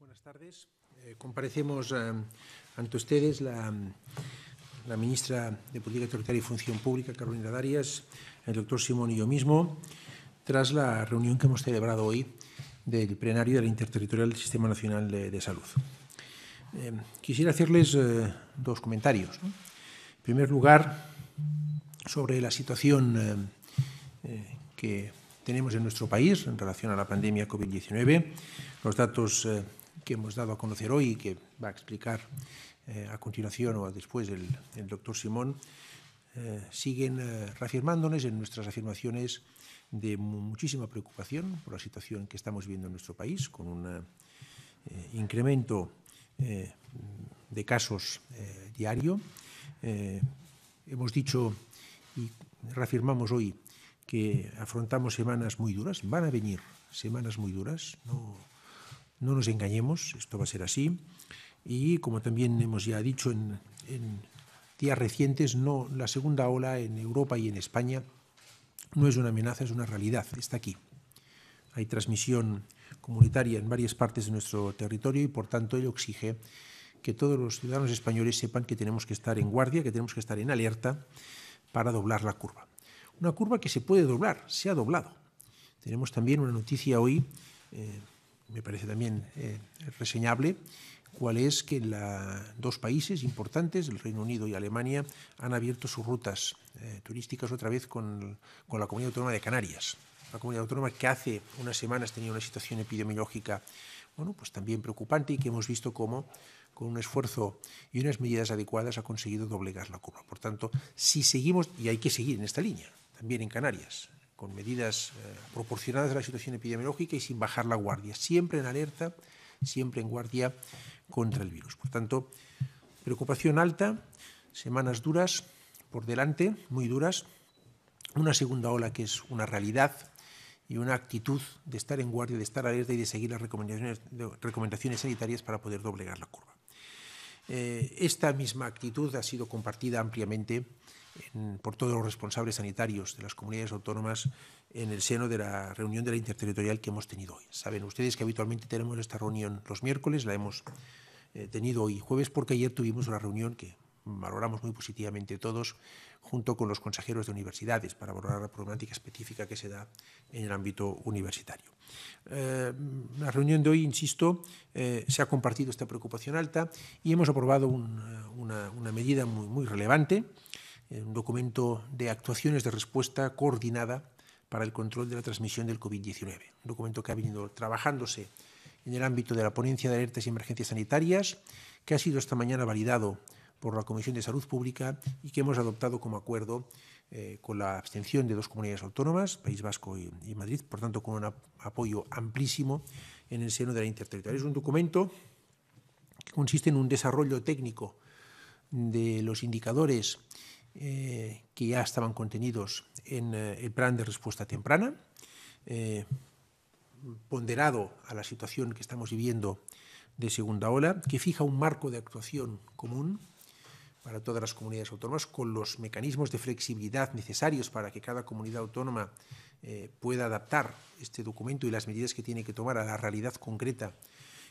Buenas tardes. Eh, comparecemos eh, ante ustedes la, ministra de Política Territorial y Función Pública, Carolina Darias, el doctor Simón y yo mismo, tras la reunión que hemos celebrado hoy del plenario de la Interterritorial del Sistema Nacional de, Salud. Eh, quisiera hacerles dos comentarios. En primer lugar, sobre la situación que tenemos en nuestro país en relación a la pandemia COVID-19, los datos que hemos dado a conocer hoy y que va a explicar eh, a continuación o después el, doctor Simón, eh, siguen eh, reafirmándonos en nuestras afirmaciones de muchísima preocupación por la situación que estamos viviendo en nuestro país, con un incremento de casos diario. hemos dicho y reafirmamos hoy que afrontamos semanas muy duras, van a venir semanas muy duras, no no nos engañemos, esto va a ser así. Y como también hemos ya dicho en, días recientes, no, la segunda ola en Europa y en España no es una amenaza, es una realidad, está aquí. Hay transmisión comunitaria en varias partes de nuestro territorio y por tanto ello exige que todos los ciudadanos españoles sepan que tenemos que estar en guardia, que tenemos que estar en alerta para doblar la curva. Una curva que se puede doblar, se ha doblado. Tenemos también una noticia hoy eh, me parece también eh, reseñable, cuál es que la, dos países importantes, el Reino Unido y Alemania, han abierto sus rutas eh, turísticas otra vez con, la Comunidad Autónoma de Canarias. La Comunidad Autónoma que hace unas semanas tenía una situación epidemiológica bueno, pues también preocupante y que hemos visto cómo con un esfuerzo y unas medidas adecuadas ha conseguido doblegar la curva. Por tanto, si seguimos, y hay que seguir en esta línea, también en Canarias, con medidas eh, proporcionadas a la situación epidemiológica y sin bajar la guardia, siempre en alerta, siempre en guardia contra el virus. Por tanto, preocupación alta, semanas duras por delante, muy duras, una segunda ola que es una realidad y una actitud de estar en guardia, de estar alerta y de seguir las recomendaciones, recomendaciones sanitarias para poder doblegar la curva. Eh, esta misma actitud ha sido compartida ampliamente por todos los responsables sanitarios de las comunidades autónomas en el seno de la reunión de la interterritorial que hemos tenido hoy. Saben ustedes que habitualmente tenemos esta reunión los miércoles, la hemos eh, tenido hoy jueves porque ayer tuvimos una reunión que valoramos muy positivamente todos junto con los consejeros de universidades para valorar la problemática específica que se da en el ámbito universitario. Eh, la reunión de hoy, insisto, eh, se ha compartido esta preocupación alta y hemos aprobado una, medida muy relevante eh, un documento de actuaciones de respuesta coordinada para el control de la transmisión del COVID-19, un documento que ha venido trabajándose en el ámbito de la ponencia de alertas y emergencias sanitarias, que ha sido esta mañana validado por la Comisión de Salud Pública y que hemos adoptado como acuerdo eh, con la abstención de dos comunidades autónomas, País Vasco y, Madrid, por tanto con un apoyo amplísimo en el seno de la interterritorial. Es un documento que consiste en un desarrollo técnico de los indicadores eh, que ya estaban contenidos en eh, el plan de respuesta temprana, eh, ponderado a la situación que estamos viviendo de segunda ola, que fija un marco de actuación común para todas las comunidades autónomas con los mecanismos de flexibilidad necesarios para que cada comunidad autónoma pueda adaptar este documento y las medidas que tiene que tomar a la realidad concreta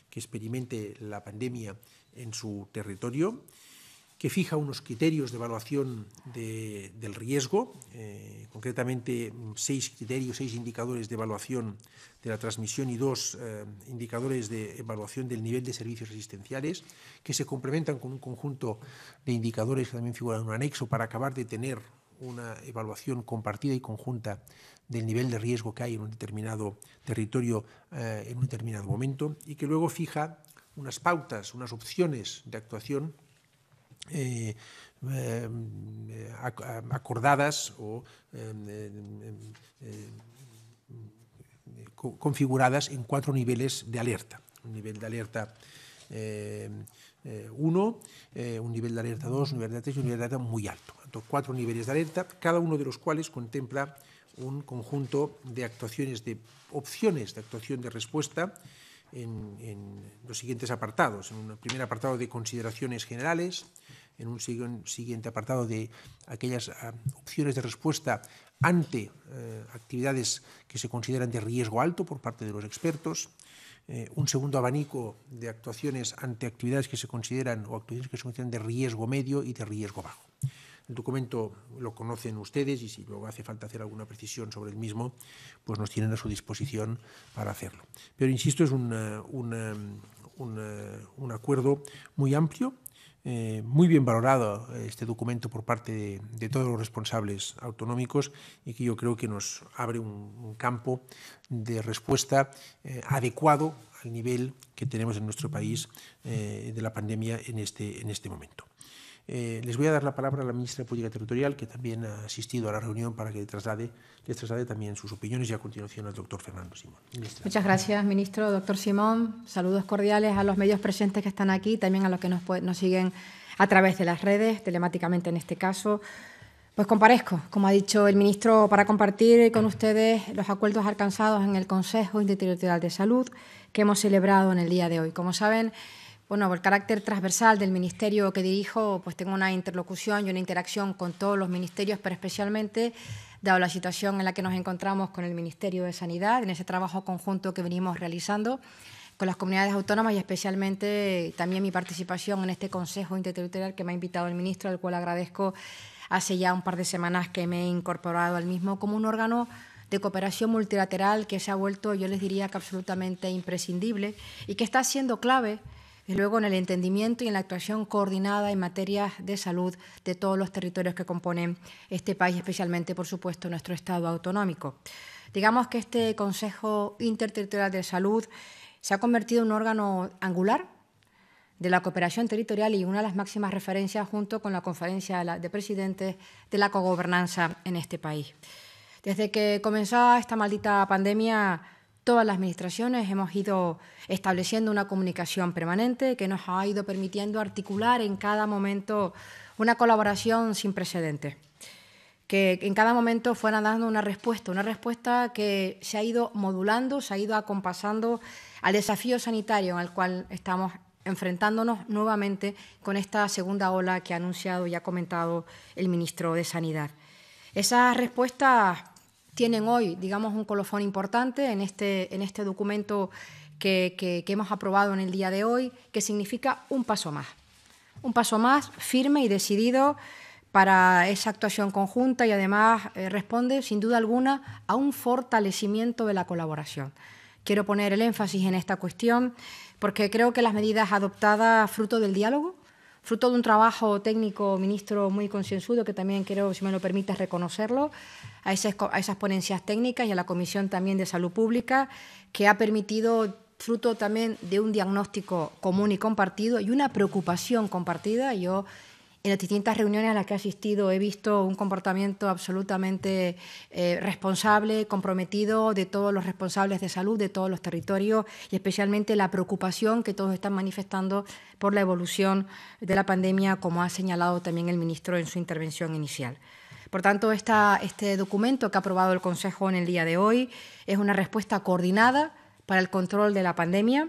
que experimente la pandemia en su territorio que fija unos criterios de evaluación del riesgo, eh, concretamente mm, seis criterios, seis indicadores de evaluación de la transmisión y dos eh, indicadores de evaluación del nivel de servicios asistenciales, que se complementan con un conjunto de indicadores que también figuran en un anexo para acabar de tener una evaluación compartida y conjunta del nivel de riesgo que hay en un determinado territorio eh, en un determinado momento y que luego fija unas pautas, unas opciones de actuación eh, eh, eh, acordadas o configuradas en cuatro niveles de alerta. Un nivel de alerta 1, un nivel de alerta 2, un nivel de alerta 3 y un nivel de alerta muy alto. cuatro niveles de alerta, cada uno de los cuales contempla un conjunto de actuaciones, de opciones de actuación de respuesta en, los siguientes apartados. En un primer apartado de consideraciones generales, en un siguiente apartado de aquellas ah, opciones de respuesta ante eh, actividades que se consideran de riesgo alto por parte de los expertos, eh, un segundo abanico de actuaciones ante actividades que se consideran o actividades que se consideran de riesgo medio y de riesgo bajo. El documento lo conocen ustedes y si luego hace falta hacer alguna precisión sobre el mismo, pues nos tienen a su disposición para hacerlo. Pero insisto, es un eh, eh, eh, acuerdo muy amplio, muy bien valorado este documento por parte de, todos los responsables autonómicos y que yo creo que nos abre un, campo de respuesta adecuado al nivel que tenemos en nuestro país de la pandemia en este, en este momento. Eh, les voy a dar la palabra a la ministra de Política Territorial, que también ha asistido a la reunión para que traslade, les traslade también sus opiniones y a continuación al doctor Fernando Simón. Muchas gracias, ministro. Doctor Simón, saludos cordiales a los medios presentes que están aquí, también a los que nos, nos siguen a través de las redes, telemáticamente en este caso. Pues comparezco, como ha dicho el ministro, para compartir con ustedes los acuerdos alcanzados en el Consejo Interterritorial de Salud que hemos celebrado en el día de hoy. Como saben, bueno, por el carácter transversal del ministerio que dirijo, pues tengo una interlocución y una interacción con todos los ministerios, pero especialmente, dado la situación en la que nos encontramos con el Ministerio de Sanidad, en ese trabajo conjunto que venimos realizando con las comunidades autónomas y especialmente también mi participación en este Consejo Interterritorial que me ha invitado el ministro, al cual agradezco hace ya un par de semanas que me he incorporado al mismo como un órgano de cooperación multilateral que se ha vuelto, yo les diría que absolutamente imprescindible y que está siendo clave y luego en el entendimiento y en la actuación coordinada en materia de salud de todos los territorios que componen este país, especialmente, por supuesto, nuestro Estado autonómico. Digamos que este Consejo Interterritorial de Salud se ha convertido en un órgano angular de la cooperación territorial y una de las máximas referencias junto con la Conferencia de Presidentes de la Cogobernanza en este país. Desde que comenzó esta maldita pandemia, todas las administraciones hemos ido estableciendo una comunicación permanente que nos ha ido permitiendo articular en cada momento una colaboración sin precedentes, que en cada momento fuera dando una respuesta, una respuesta que se ha ido modulando, se ha ido acompasando al desafío sanitario al cual estamos enfrentándonos nuevamente con esta segunda ola que ha anunciado y ha comentado el ministro de Sanidad. Esas respuestas tienen hoy, digamos, un colofón importante en este, en este documento que, hemos aprobado en el día de hoy, que significa un paso más. Un paso más firme y decidido para esa actuación conjunta y además eh, responde, sin duda alguna, a un fortalecimiento de la colaboración. Quiero poner el énfasis en esta cuestión porque creo que las medidas adoptadas fruto del diálogo fruto de un trabajo técnico, ministro, muy concienzudo, que también quiero, si me lo permites, reconocerlo, a esas, a esas ponencias técnicas y a la Comisión también de Salud Pública, que ha permitido fruto también de un diagnóstico común y compartido y una preocupación compartida. Yo en las distintas reuniones a las que he asistido he visto un comportamiento absolutamente eh, responsable, comprometido de todos los responsables de salud, de todos los territorios y especialmente la preocupación que todos están manifestando por la evolución de la pandemia, como ha señalado también el ministro en su intervención inicial. Por tanto, este documento que ha aprobado el Consejo en el día de hoy es una respuesta coordinada para el control de la pandemia,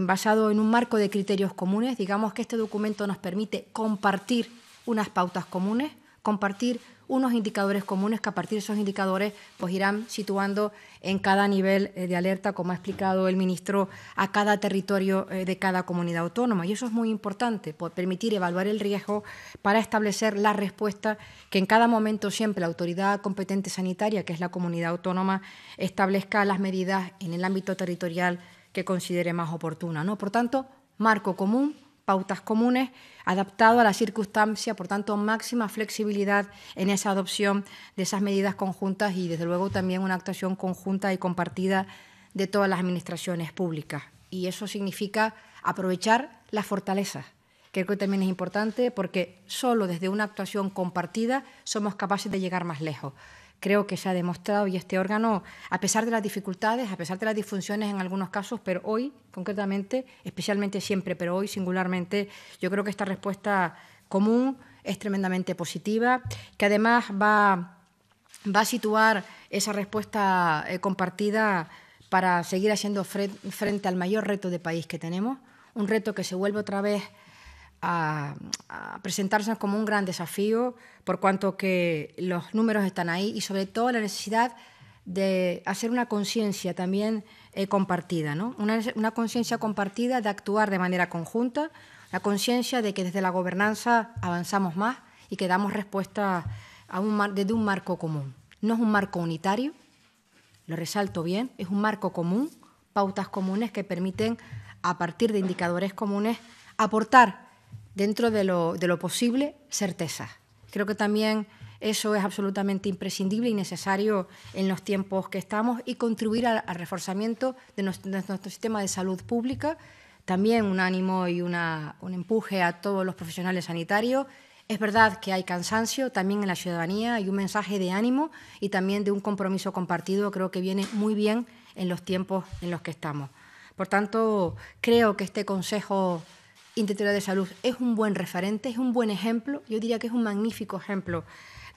basado en un marco de criterios comunes. Digamos que este documento nos permite compartir unas pautas comunes, compartir unos indicadores comunes que a partir de esos indicadores pues irán situando en cada nivel eh, de alerta, como ha explicado el ministro, a cada territorio eh, de cada comunidad autónoma. Y eso es muy importante, permitir evaluar el riesgo para establecer la respuesta que en cada momento siempre la autoridad competente sanitaria, que es la comunidad autónoma, establezca las medidas en el ámbito territorial que considere más oportuna. ¿no? Por tanto, marco común pautas comunes, adaptado a la circunstancia, por tanto, máxima flexibilidad en esa adopción de esas medidas conjuntas y, desde luego, también una actuación conjunta y compartida de todas las administraciones públicas. Y eso significa aprovechar las fortalezas. Creo que también es importante porque solo desde una actuación compartida somos capaces de llegar más lejos creo que se ha demostrado y este órgano, a pesar de las dificultades, a pesar de las disfunciones en algunos casos, pero hoy concretamente, especialmente siempre, pero hoy singularmente, yo creo que esta respuesta común es tremendamente positiva, que además va, va a situar esa respuesta eh, compartida para seguir haciendo frente al mayor reto de país que tenemos, un reto que se vuelve otra vez a, presentarse como un gran desafío, por cuanto que los números están ahí y sobre todo la necesidad de hacer una conciencia también eh, compartida, ¿no? una, conciencia compartida de actuar de manera conjunta, la conciencia de que desde la gobernanza avanzamos más y que damos respuesta a desde un marco común. No es un marco unitario, lo resalto bien, es un marco común, pautas comunes que permiten, a partir de indicadores comunes, aportar dentro de lo, posible, certeza. Creo que también eso es absolutamente imprescindible y necesario en los tiempos que estamos y contribuir al, reforzamiento de nuestro, sistema de salud pública. También un ánimo y un empuje a todos los profesionales sanitarios. Es verdad que hay cansancio también en la ciudadanía, hay un mensaje de ánimo y también de un compromiso compartido, creo que viene muy bien en los tiempos en los que estamos. Por tanto, creo que este Consejo Interterritorial de Salud es un buen referente, es un buen ejemplo, yo diría que es un magnífico ejemplo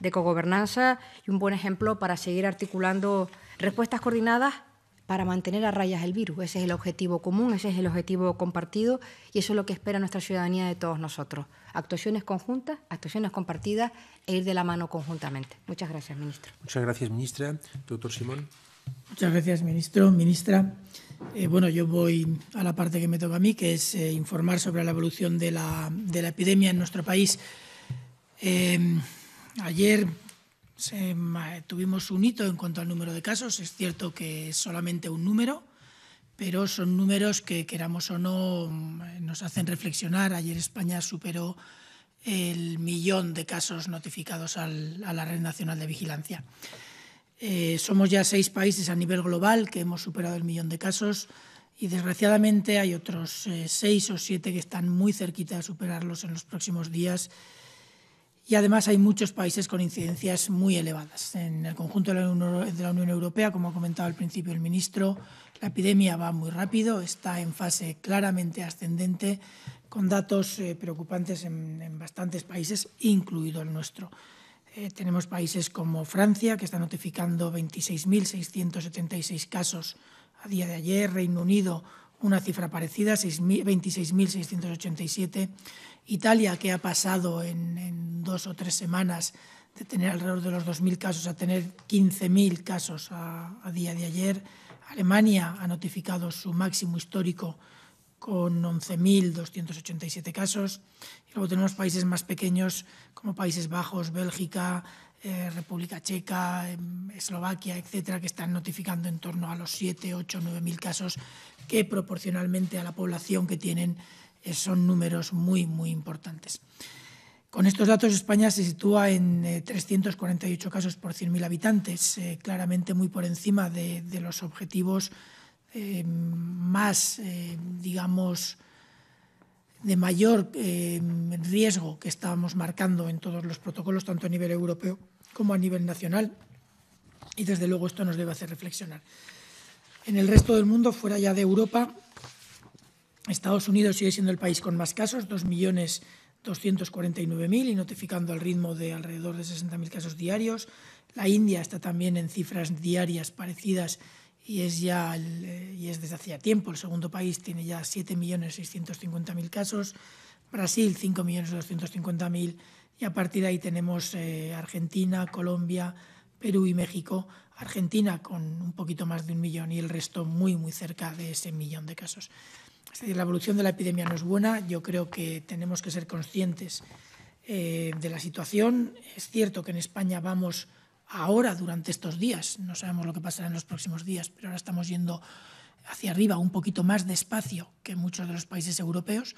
de cogobernanza y un buen ejemplo para seguir articulando respuestas coordinadas para mantener a rayas el virus. Ese es el objetivo común, ese es el objetivo compartido y eso es lo que espera nuestra ciudadanía de todos nosotros. Actuaciones conjuntas, actuaciones compartidas e ir de la mano conjuntamente. Muchas gracias, ministro. Muchas gracias, ministra. Doctor Simón. Muchas gracias, ministro. Ministra. Eh, bueno, yo voy a la parte que me toca a mí, que es eh, informar sobre la evolución de la, epidemia en nuestro país. Em, ayer tuvimos un hito en cuanto al número de casos. Es cierto que es solamente un número, pero son números que, queramos o no, nos hacen reflexionar. Ayer España superó el millón de casos notificados a la Red Nacional de Vigilancia. Eh, somos ya seis países a nivel global que hemos superado el millón de casos y desgraciadamente hay otros eh, seis o siete que están muy cerquita de superarlos en los próximos días. Y además hay muchos países con incidencias muy elevadas. En el conjunto de la, Unión, Europea, como ha comentado al principio el ministro, la epidemia va muy rápido, está en fase claramente ascendente, con datos eh, preocupantes en bastantes países, incluido el nuestro. Eh, tenemos países como Francia, que está notificando 26.676 casos a día de ayer, Reino Unido, una cifra parecida, 26.687, Italia, que ha pasado en, dos o tres semanas de tener alrededor de los 2.000 casos a tener 15.000 casos a, a día de ayer, Alemania ha notificado su máximo histórico con 11.287 casos. Y luego tenemos países más pequeños como Países Bajos, Bélgica, eh, República Checa, em, Eslovaquia, etcétera, que están notificando en torno a los 7, 8, 9.000 casos, que proporcionalmente a la población que tienen eh, son números muy, muy importantes. Con estos datos, España se sitúa en 348 eh, casos por 100.000 habitantes, claramente muy por encima de, de los objetivos eh, más, eh, digamos, de mayor eh, riesgo que estábamos marcando en todos los protocolos, tanto a nivel europeo como a nivel nacional. Y desde luego esto nos debe hacer reflexionar. En el resto del mundo, fuera ya de Europa, Estados Unidos sigue siendo el país con más casos, 2.249.000 y notificando al ritmo de alrededor de 60.000 casos diarios. La India está también en cifras diarias parecidas y es ya eh, y es desde hacía tiempo el segundo país tiene ya 7.650.000 casos Brasil 5.250.000 y a partir de ahí tenemos eh, Argentina Colombia Perú y México Argentina con un poquito más de un millón y el resto muy muy cerca de ese millón de casos es decir la evolución de la epidemia no es buena yo creo que tenemos que ser conscientes eh, de la situación es cierto que en España vamos ahora durante estos días. No sabemos lo que pasará en los próximos días, pero ahora estamos yendo hacia arriba un poquito más despacio que muchos de los países europeos,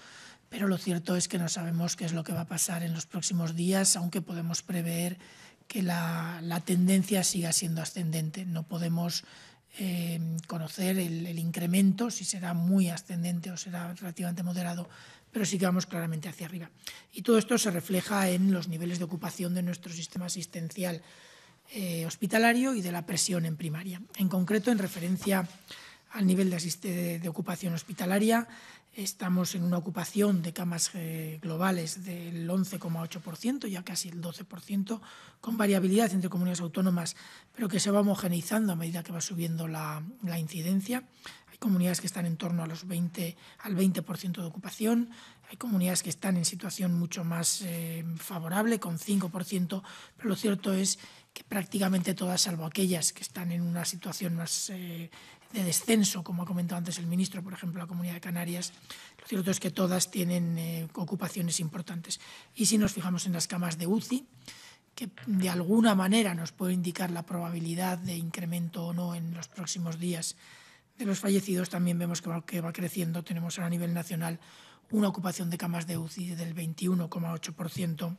pero lo cierto es que no sabemos qué es lo que va a pasar en los próximos días, aunque podemos prever que la, tendencia siga siendo ascendente. No podemos eh, conocer el, el, incremento, si será muy ascendente o será relativamente moderado, pero sí que vamos claramente hacia arriba. Y todo esto se refleja en los niveles de ocupación de nuestro sistema asistencial. Eh, hospitalario y de la presión en primaria. En concreto, en referencia al nivel de, de, de ocupación hospitalaria, estamos en una ocupación de camas eh, globales del 11,8%, ya casi el 12%, con variabilidad entre comunidades autónomas, pero que se va homogeneizando a medida que va subiendo la, incidencia. Hay comunidades que están en torno a los 20, al 20% de ocupación, hay comunidades que están en situación mucho más eh, favorable, con 5%, pero lo cierto es que prácticamente todas, salvo aquellas que están en una situación más eh, de descenso, como ha comentado antes el ministro, por ejemplo, la Comunidad de Canarias, lo cierto es que todas tienen eh, ocupaciones importantes. Y si nos fijamos en las camas de UCI, que de alguna manera nos puede indicar la probabilidad de incremento o no en los próximos días de los fallecidos, también vemos que va, creciendo. Tenemos a nivel nacional una ocupación de camas de UCI del 21,8%,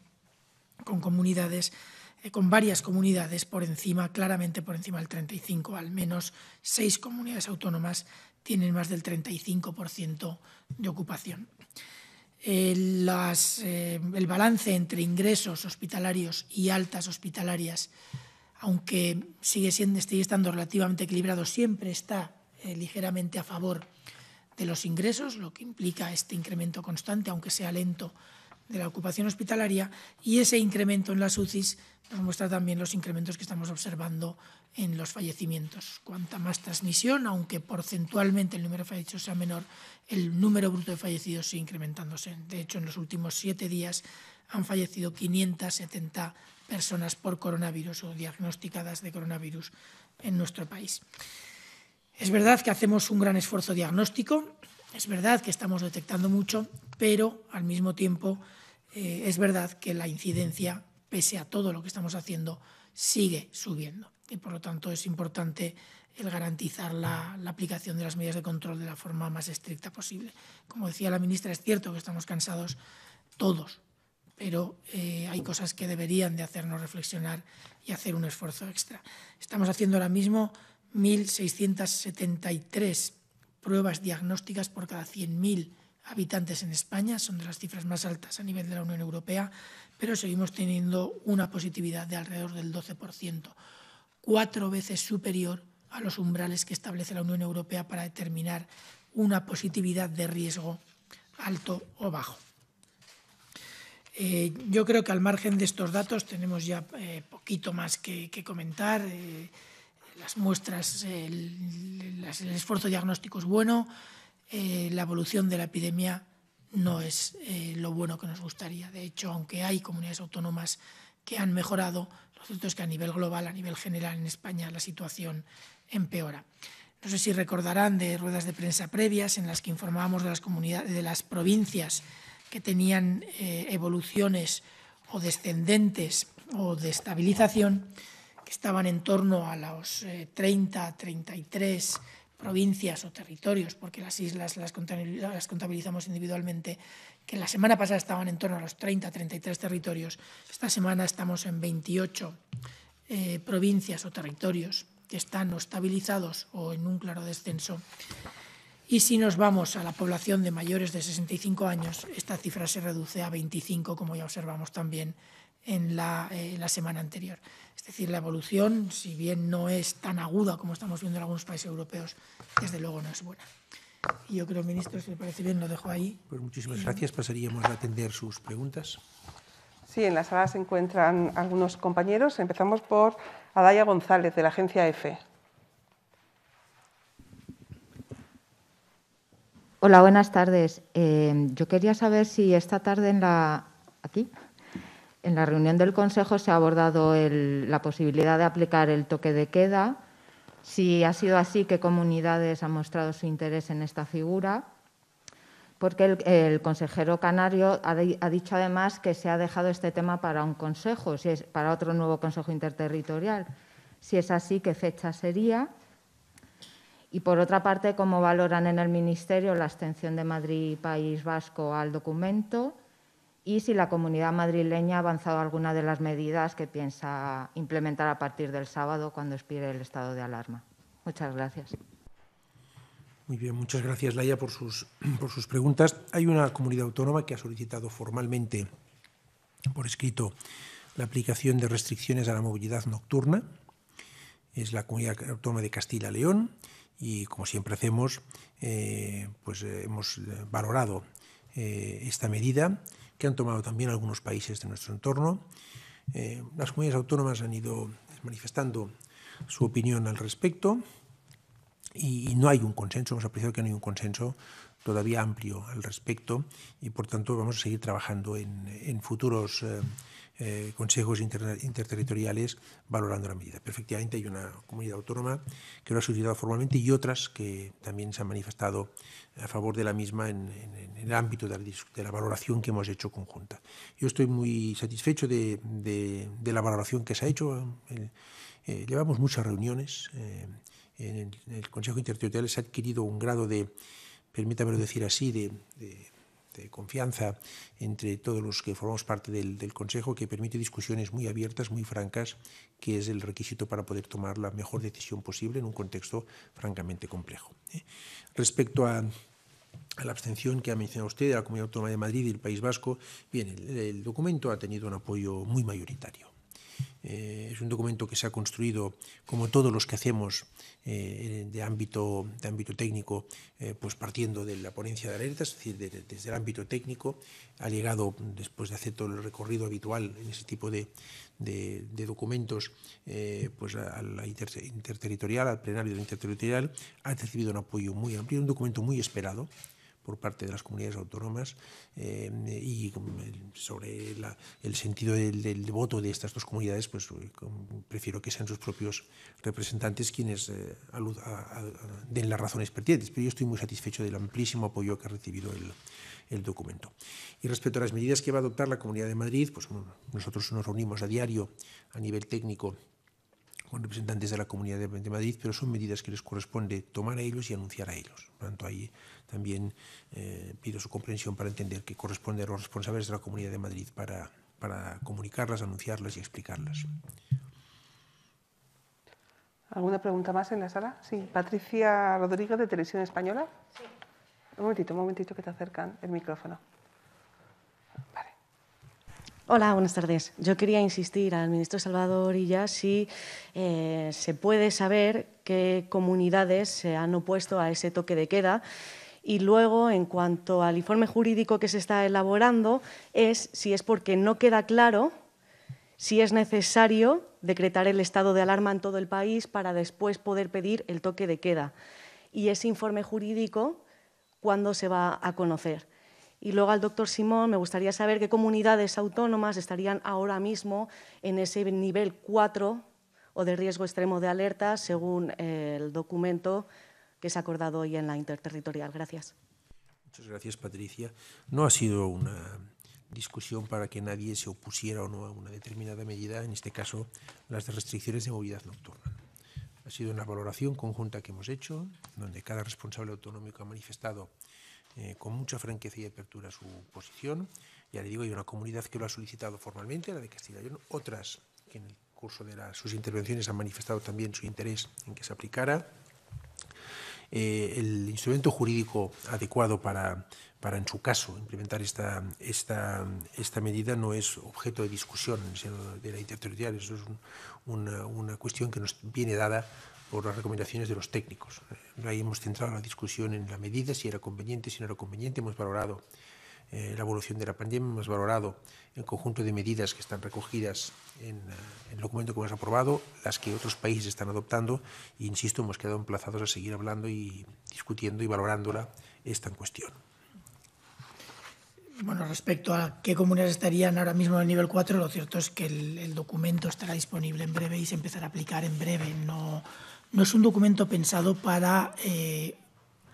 con comunidades eh, con varias comunidades por encima, claramente por encima del 35, al menos seis comunidades autónomas tienen más del 35% de ocupación. Eh, el balance entre ingresos hospitalarios y altas hospitalarias, aunque sigue, siendo, estando relativamente equilibrado, siempre está eh, ligeramente a favor de los ingresos, lo que implica este incremento constante, aunque sea lento, de la ocupación hospitalaria y ese incremento en las UCIs nos muestra también los incrementos que estamos observando en los fallecimientos. Cuanta más transmisión, aunque porcentualmente el número de fallecidos sea menor, el número bruto de fallecidos sigue incrementándose. De hecho, en los últimos siete días han fallecido 570 personas por coronavirus o diagnosticadas de coronavirus en nuestro país. Es verdad que hacemos un gran esfuerzo diagnóstico, es verdad que estamos detectando mucho, pero al mismo tiempo eh, es verdad que la incidencia, pese a todo lo que estamos haciendo, sigue subiendo. Y por lo tanto es importante el garantizar la, aplicación de las medidas de control de la forma más estricta posible. Como decía la ministra, es cierto que estamos cansados todos, pero eh, hay cosas que deberían de hacernos reflexionar y hacer un esfuerzo extra. Estamos haciendo ahora mismo 1.673 pruebas diagnósticas por cada 100.000 habitantes en España, son de las cifras más altas a nivel de la Unión Europea, pero seguimos teniendo una positividad de alrededor del 12%, cuatro veces superior a los umbrales que establece la Unión Europea para determinar una positividad de riesgo alto o bajo. Eh, yo creo que al margen de estos datos tenemos ya eh, poquito más que, comentar. Eh, las muestras, el, esfuerzo diagnóstico es bueno, eh, la evolución de la epidemia no es eh, lo bueno que nos gustaría. De hecho, aunque hay comunidades autónomas que han mejorado, lo cierto es que a nivel global, a nivel general en España, la situación empeora. No sé si recordarán de ruedas de prensa previas en las que informábamos de las, comunidades, de las provincias que tenían eh, evoluciones o descendentes o de estabilización estaban en torno a los 30, eh, 33 provincias o territorios, porque las islas las contabilizamos individualmente, que la semana pasada estaban en torno a los 30, 33 territorios, esta semana estamos en 28 eh, provincias o territorios que están estabilizados o en un claro descenso. Y si nos vamos a la población de mayores de 65 años, esta cifra se reduce a 25, como ya observamos también en la, eh, la semana anterior. Es decir, la evolución, si bien no es tan aguda como estamos viendo en algunos países europeos, desde luego no es buena. Y yo creo, ministro, si le parece bien, lo dejo ahí. Pues muchísimas gracias. Pasaríamos a atender sus preguntas. Sí, en la sala se encuentran algunos compañeros. Empezamos por Adaya González, de la agencia EFE. E. Hola, buenas tardes. Eh, yo quería saber si esta tarde en la... aquí, en la reunión del Consejo se ha abordado la posibilidad de aplicar el toque de queda. Si ha sido así, ¿qué comunidades han mostrado su interés en esta figura? Porque el, consejero canario ha, dicho además que se ha dejado este tema para un consejo, si es, para otro nuevo consejo interterritorial. Si es así, ¿qué fecha sería? Y por otra parte, ¿cómo valoran en el Ministerio la extensión de Madrid y País Vasco al documento? y si la comunidad madrileña ha avanzado alguna de las medidas que piensa implementar a partir del sábado cuando expire el estado de alarma. Muchas gracias. Muy bien, muchas gracias Laia por sus, preguntas. Hay una comunidad autónoma que ha solicitado formalmente por escrito la aplicación de restricciones a la movilidad nocturna. Es la comunidad autónoma de Castilla-León y como siempre hacemos, eh, pues eh, hemos eh, valorado esta medida que han tomado también algunos países de nuestro entorno. Eh, las comunidades autónomas han ido manifestando su opinión al respecto y, no hay un consenso, hemos apreciado que no hay un consenso todavía amplio al respecto y por tanto vamos a seguir trabajando en, futuros eh, eh, consejos interterritoriales valorando la medida. Perfectamente, hay una comunidad autónoma que lo ha solicitado formalmente y otras que también se han manifestado a favor de la misma en, el ámbito de la, valoración que hemos hecho conjunta. Yo estoy muy satisfecho de, la valoración que se ha hecho. Eh, llevamos muchas reuniones. Eh, en, el, Consejo Interterritorial se ha adquirido un grado de, permítamelo decir así, de de confianza entre todos los que formamos parte del, Consejo que permite discusiones muy abiertas, muy francas, que es el requisito para poder tomar la mejor decisión posible en un contexto francamente complejo. ¿eh? Respecto a, la abstención que ha mencionado usted de la Comunidad Autónoma de Madrid y el País Vasco, bien, el documento ha tenido un apoyo muy mayoritario. Eh, es un documento que se ha construido, como todos los que hacemos eh, de, ámbito, de ámbito técnico, eh, pues partiendo de la ponencia de alertas, es decir, desde el ámbito técnico, ha llegado, después de hacer todo el recorrido habitual en ese tipo de, documentos, pues interterritorial, al plenario la interterritorial, ha recibido un apoyo muy amplio, un documento muy esperado, por parte de las comunidades autónomas eh, y mm, sobre el sentido del, voto de estas dos comunidades, pues eh, prefiero que sean sus propios representantes quienes eh, den las razones pertinentes. Pero yo estoy muy satisfecho del amplísimo apoyo que ha recibido el, documento. Y respecto a las medidas que va a adoptar la Comunidad de Madrid, pues nosotros nos reunimos a diario a nivel técnico con representantes de la Comunidad de Madrid, pero son medidas que les corresponde tomar a ellos y anunciar a ellos. Por tanto, ahí también eh, pido su comprensión para entender que corresponde a los responsables de la Comunidad de Madrid para, para comunicarlas, anunciarlas y explicarlas. ¿Alguna pregunta más en la sala? Sí, Patricia Rodríguez de Televisión Española. Sí. Un momentito, un momentito que te acercan el micrófono. Hola, buenas tardes. Yo quería insistir al ministro Salvador ya si eh, se puede saber qué comunidades se han opuesto a ese toque de queda. Y luego, en cuanto al informe jurídico que se está elaborando, es si es porque no queda claro si es necesario decretar el estado de alarma en todo el país para después poder pedir el toque de queda. Y ese informe jurídico, ¿cuándo se va a conocer? Y luego al doctor Simón me gustaría saber qué comunidades autónomas estarían ahora mismo en ese nivel 4 o de riesgo extremo de alerta según eh, el documento que se ha acordado hoy en la interterritorial. Gracias. Muchas gracias, Patricia. No ha sido una discusión para que nadie se opusiera o no a una determinada medida, en este caso las restricciones de movilidad nocturna. Ha sido una valoración conjunta que hemos hecho, donde cada responsable autonómico ha manifestado eh, con mucha franqueza y apertura su posición. Ya le digo, hay una comunidad que lo ha solicitado formalmente, la de Castilla y León, otras que en el curso de sus intervenciones han manifestado también su interés en que se aplicara. Eh, el instrumento jurídico adecuado para, para, en su caso, implementar esta, esta, esta medida no es objeto de discusión en el seno de la interterritorial. Eso es una, cuestión que nos viene dada por las recomendaciones de los técnicos. Eh, ahí hemos centrado la discusión en la medida, si era conveniente, si no era conveniente. Hemos valorado eh, la evolución de la pandemia, hemos valorado el conjunto de medidas que están recogidas eh, en, el documento que hemos aprobado, las que otros países están adoptando e, insisto, hemos quedado emplazados a seguir hablando y discutiendo y valorándola esta cuestión. Bueno, respecto a qué comunidades estarían ahora mismo en nivel 4, lo cierto es que el, el documento estará disponible en breve y se empezará a aplicar en breve. No, no es un documento pensado para, eh,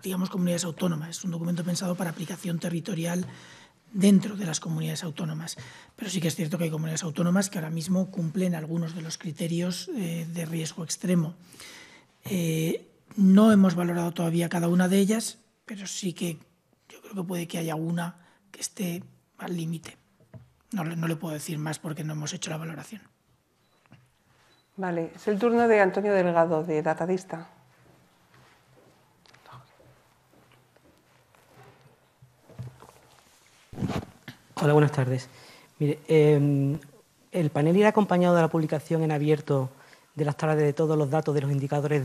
digamos, comunidades autónomas, es un documento pensado para aplicación territorial dentro de las comunidades autónomas. Pero sí que es cierto que hay comunidades autónomas que ahora mismo cumplen algunos de los criterios eh, de riesgo extremo. Eh, no hemos valorado todavía cada una de ellas, pero sí que yo creo que puede que haya una que esté al límite. No, no le puedo decir más porque no hemos hecho la valoración. Vale, es el turno de Antonio Delgado, de Datadista. Hola, buenas tardes. Em, el panel irá acompañado de la publicación en abierto de las tablas de todos los datos de los indicadores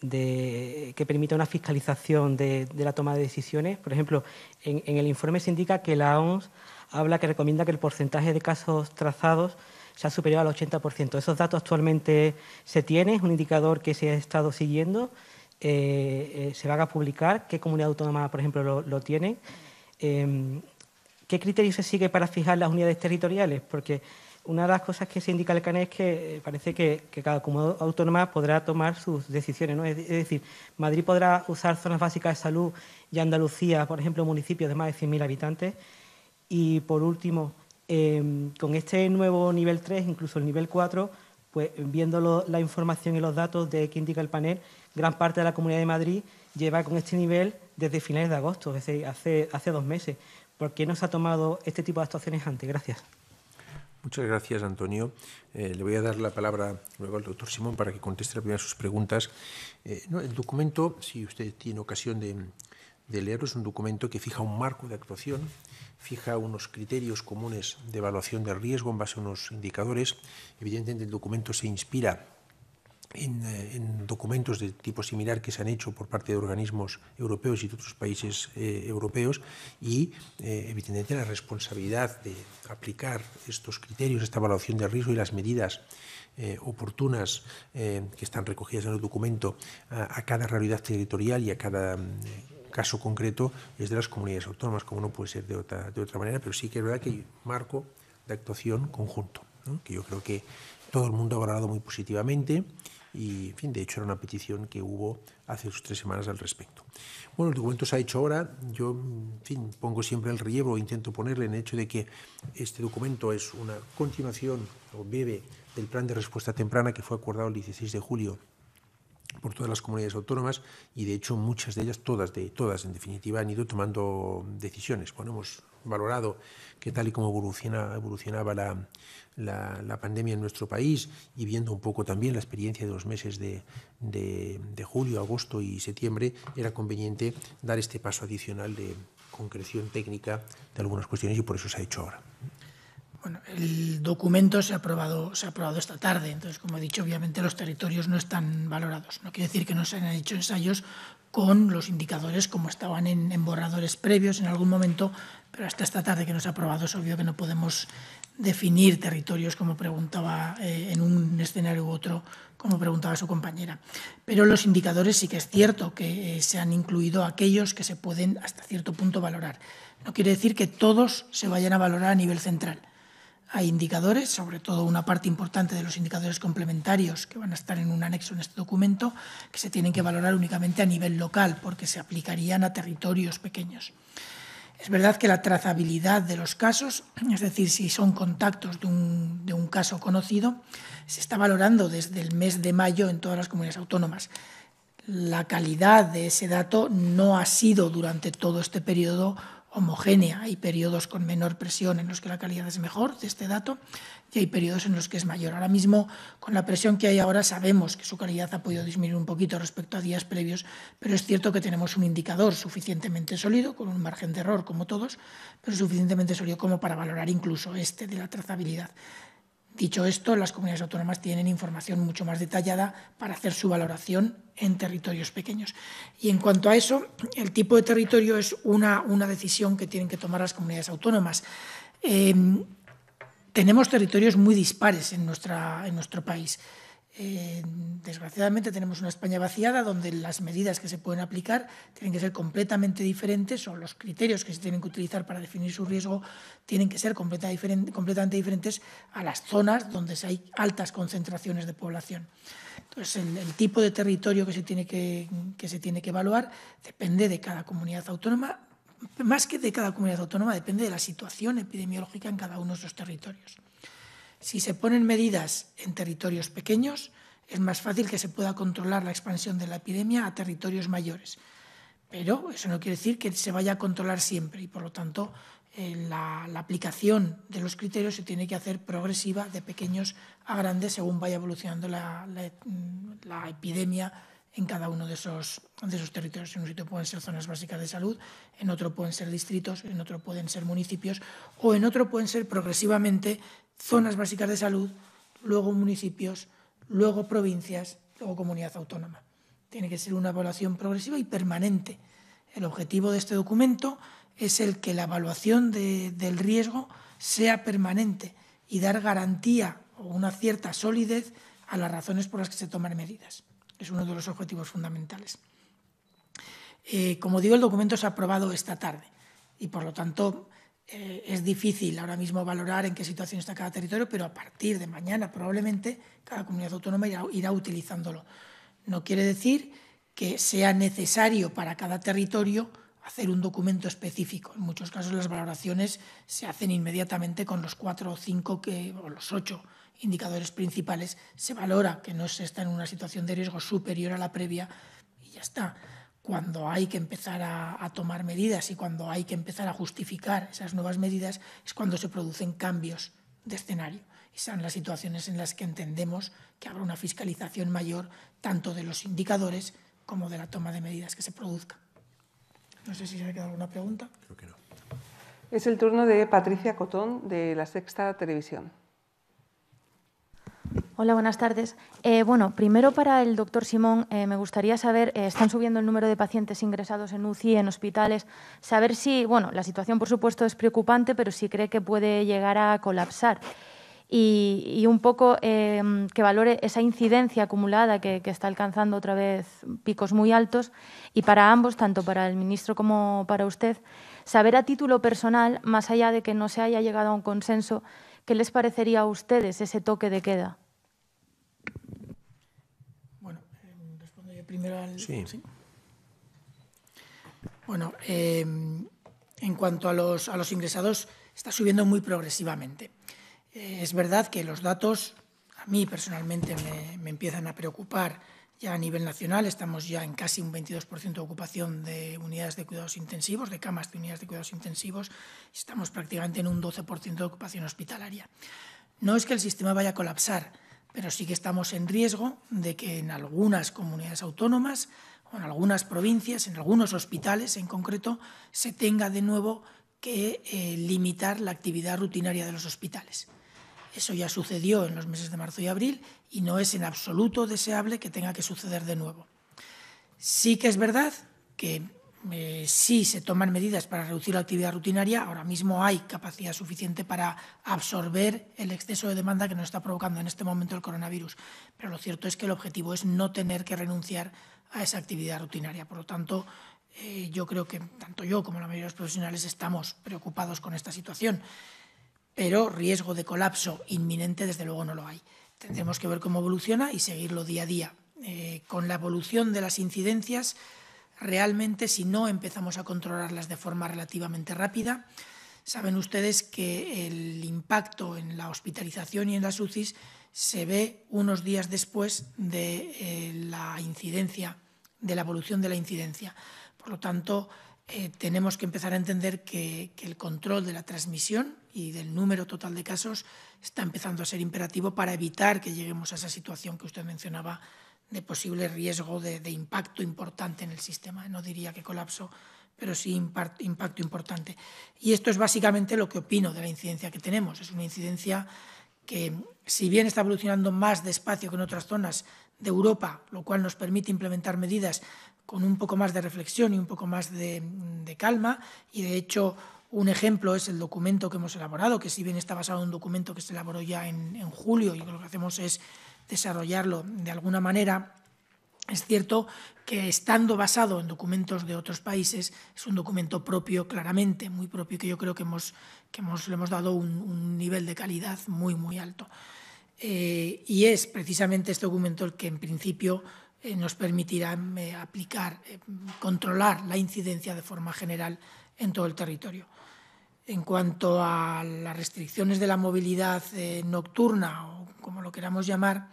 que permita una fiscalización de, la toma de decisiones. Por ejemplo, en, en, el informe se indica que la OMS habla que recomienda que el porcentaje de casos trazados se ha superado al 80%. Esos datos actualmente se tienen, es un indicador que se ha estado siguiendo, eh, eh, se van a publicar, qué comunidad autónoma, por ejemplo, lo, tiene... Em, ¿Qué criterios se sigue para fijar las unidades territoriales? Porque una de las cosas que se indica el CANE es que eh, parece que, cada comunidad autónoma podrá tomar sus decisiones. Es, decir, Madrid podrá usar zonas básicas de salud y Andalucía, por ejemplo, municipios de más de 100.000 habitantes. Y por último, Em, con este nuevo nivel 3, incluso el nivel 4, pues viendo la información y los datos de que indica el panel, gran parte de la Comunidad de Madrid lleva con este nivel desde finales de agosto, es decir, hace, hace dos meses. ¿Por qué no se ha tomado este tipo de actuaciones antes? Gracias. Muchas gracias, Antonio. Eh, le voy a dar la palabra luego al doctor Simón para que conteste a sus preguntas. Eh, no, el documento, si usted tiene ocasión de de leerlo, es un documento que fija un marco de actuación, fija unos criterios comunes de evaluación de riesgo en base a unos indicadores. Evidentemente el documento se inspira en, eh, documentos de tipo similar que se han hecho por parte de organismos europeos y de otros países eh, europeos y eh, evidentemente la responsabilidad de aplicar estos criterios, esta evaluación de riesgo y las medidas oportunas que están recogidas en el documento a, cada realidad territorial y a cada mm, caso concreto es de las comunidades autónomas, como no puede ser de otra, de otra manera, pero sí que es verdad que hay marco de actuación conjunto, que yo creo que todo el mundo ha valorado muy positivamente y, en fin, de hecho era una petición que hubo hace sus tres semanas al respecto. Bueno, el documento se ha hecho ahora, yo, en fin, pongo siempre el relieve o intento ponerle en el hecho de que este documento es una continuación o bebe del plan de respuesta temprana que fue acordado el 16 de julio por todas las comunidades autónomas y de hecho muchas de ellas, todas, de, todas en definitiva, han ido tomando decisiones. Cuando hemos valorado que tal y como evoluciona, evolucionaba la, pandemia en nuestro país y viendo un poco también la experiencia de los meses de julio, agosto y septiembre, era conveniente dar este paso adicional de concreción técnica de algunas cuestiones y por eso se ha hecho ahora. Bueno, el documento se ha, aprobado, se ha aprobado esta tarde, entonces, como he dicho, obviamente los territorios no están valorados. No quiere decir que no se hayan hecho ensayos con los indicadores como estaban en, borradores previos en algún momento, pero hasta esta tarde que nos ha aprobado es obvio que no podemos definir territorios, como preguntaba eh, en un escenario u otro, como preguntaba su compañera. Pero los indicadores sí que es cierto que eh, se han incluido aquellos que se pueden hasta cierto punto valorar. No quiere decir que todos se vayan a valorar a nivel central hay indicadores, sobre todo una parte importante de los indicadores complementarios que van a estar en un anexo en este documento, que se tienen que valorar únicamente a nivel local, porque se aplicarían a territorios pequeños. Es verdad que la trazabilidad de los casos, es decir, si son contactos de un, caso conocido, se está valorando desde el mes de mayo en todas las comunidades autónomas la calidad de ese dato no ha sido durante todo este periodo homogénea. Hay periodos con menor presión en los que la calidad es mejor de este dato y hay periodos en los que es mayor. Ahora mismo, con la presión que hay ahora, sabemos que su calidad ha podido disminuir un poquito respecto a días previos, pero es cierto que tenemos un indicador suficientemente sólido, con un margen de error como todos, pero suficientemente sólido como para valorar incluso este de la trazabilidad. Dicho esto, las comunidades autónomas tienen información mucho más detallada para hacer su valoración en territorios pequeños. Y en cuanto a eso, el tipo de territorio es una, decisión que tienen que tomar las comunidades autónomas. Em, tenemos territorios muy dispares en, nuestra, en nuestro país. Eh, desgraciadamente tenemos una España vaciada donde las medidas que se pueden aplicar tienen que ser completamente diferentes o los criterios que se tienen que utilizar para definir su riesgo tienen que ser completamente diferentes a las zonas donde hay altas concentraciones de población. Entonces, el, tipo de territorio que se, tiene que, que se tiene que evaluar depende de cada comunidad autónoma, más que de cada comunidad autónoma, depende de la situación epidemiológica en cada uno de esos territorios. Si se ponen medidas en territorios pequeños, es más fácil que se pueda controlar la expansión de la epidemia a territorios mayores. Pero eso no quiere decir que se vaya a controlar siempre y, por lo tanto, eh, la, aplicación de los criterios se tiene que hacer progresiva de pequeños a grandes según vaya evolucionando la, epidemia en cada uno de esos, de esos territorios. En un sitio pueden ser zonas básicas de salud, en otro pueden ser distritos, en otro pueden ser municipios o en otro pueden ser progresivamente zonas básicas de salud, luego municipios, luego provincias, luego comunidad autónoma. Tiene que ser una evaluación progresiva y permanente. El objetivo de este documento es el que la evaluación del riesgo sea permanente y dar garantía o una cierta solidez a las razones por las que se toman medidas. Es uno de los objetivos fundamentales. Eh, como digo, el documento se ha aprobado esta tarde y, por lo tanto, eh, es difícil ahora mismo valorar en qué situación está cada territorio, pero a partir de mañana probablemente cada comunidad autónoma irá, utilizándolo. No quiere decir que sea necesario para cada territorio hacer un documento específico. En muchos casos las valoraciones se hacen inmediatamente con los cuatro o cinco que, o los ocho indicadores principales. Se valora que no se está en una situación de riesgo superior a la previa y ya está cuando hay que empezar a, tomar medidas y cuando hay que empezar a justificar esas nuevas medidas, es cuando se producen cambios de escenario. Y son las situaciones en las que entendemos que habrá una fiscalización mayor tanto de los indicadores como de la toma de medidas que se produzca. No sé si se ha quedado alguna pregunta. Creo que no. Es el turno de Patricia Cotón de la Sexta Televisión. Hola, buenas tardes. Eh, bueno, primero para el doctor Simón, eh, me gustaría saber, eh, están subiendo el número de pacientes ingresados en UCI, en hospitales, saber si, bueno, la situación por supuesto es preocupante, pero si cree que puede llegar a colapsar. Y, un poco que valore esa incidencia acumulada que, que, está alcanzando otra vez picos muy altos. Y para ambos, tanto para el ministro como para usted, saber a título personal, más allá de que no se haya llegado a un consenso, ¿Qué les parecería a ustedes ese toque de queda? Bueno, em, respondo yo primero al... Sí. Bueno, em, en cuanto a los, ingresados, está subiendo muy progresivamente. Eh, es verdad que los datos a mí personalmente me empiezan a preocupar ya a nivel nacional estamos ya en casi un 22% de ocupación de unidades de cuidados intensivos, de camas de unidades de cuidados intensivos, estamos prácticamente en un 12% de ocupación hospitalaria. No es que el sistema vaya a colapsar, pero sí que estamos en riesgo de que en algunas comunidades autónomas o en algunas provincias, en algunos hospitales en concreto, se tenga de nuevo que eh, limitar la actividad rutinaria de los hospitales. Eso ya sucedió en los meses de marzo y abril y no es en absoluto deseable que tenga que suceder de nuevo. Sí que es verdad que si eh, sí se toman medidas para reducir la actividad rutinaria. Ahora mismo hay capacidad suficiente para absorber el exceso de demanda que nos está provocando en este momento el coronavirus. Pero lo cierto es que el objetivo es no tener que renunciar a esa actividad rutinaria. Por lo tanto, eh, yo creo que tanto yo como la mayoría de los profesionales estamos preocupados con esta situación pero riesgo de colapso inminente desde luego no lo hay. Tendremos que ver cómo evoluciona y seguirlo día a día. Eh, con la evolución de las incidencias, realmente si no empezamos a controlarlas de forma relativamente rápida, saben ustedes que el impacto en la hospitalización y en las UCIs se ve unos días después de eh, la incidencia, de la evolución de la incidencia. Por lo tanto, eh, tenemos que empezar a entender que, el control de la transmisión y del número total de casos está empezando a ser imperativo para evitar que lleguemos a esa situación que usted mencionaba de posible riesgo de, impacto importante en el sistema. No diría que colapso, pero sí impacto, impacto importante. Y esto es básicamente lo que opino de la incidencia que tenemos. Es una incidencia que, si bien está evolucionando más despacio que en otras zonas, de Europa, lo cual nos permite implementar medidas con un poco más de reflexión y un poco más de, calma. Y de hecho, un ejemplo es el documento que hemos elaborado, que si bien está basado en un documento que se elaboró ya en, julio y lo que hacemos es desarrollarlo de alguna manera, es cierto que estando basado en documentos de otros países, es un documento propio claramente, muy propio, que yo creo que, hemos, que le hemos dado un, un nivel de calidad muy, muy alto. Eh, y es precisamente este documento el que en principio eh, nos permitirá eh, aplicar, controlar la incidencia de forma general en todo el territorio. En cuanto a las restricciones de la movilidad nocturna, o como lo queramos llamar,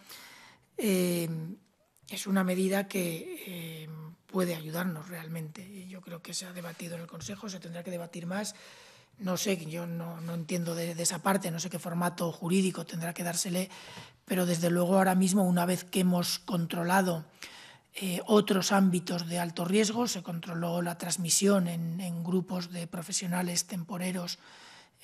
es una medida que puede ayudarnos realmente. Yo creo que se ha debatido en el Consejo, se tendrá que debatir más no sé, yo no, entiendo de, esa parte, no sé qué formato jurídico tendrá que dársele, pero desde luego ahora mismo, una vez que hemos controlado eh, otros ámbitos de alto riesgo, se controló la transmisión en, grupos de profesionales temporeros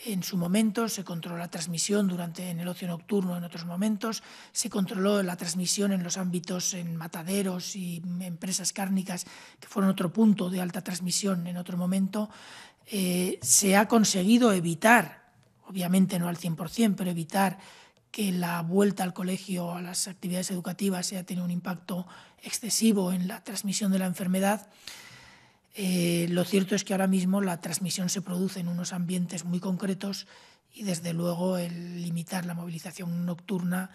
en su momento, se controló la transmisión durante en el ocio nocturno en otros momentos, se controló la transmisión en los ámbitos en mataderos y empresas cárnicas, que fueron otro punto de alta transmisión en otro momento, eh, se ha conseguido evitar, obviamente no al 100%, pero evitar que la vuelta al colegio, a las actividades educativas, haya tenido un impacto excesivo en la transmisión de la enfermedad. Eh, lo cierto es que ahora mismo la transmisión se produce en unos ambientes muy concretos y desde luego el limitar la movilización nocturna,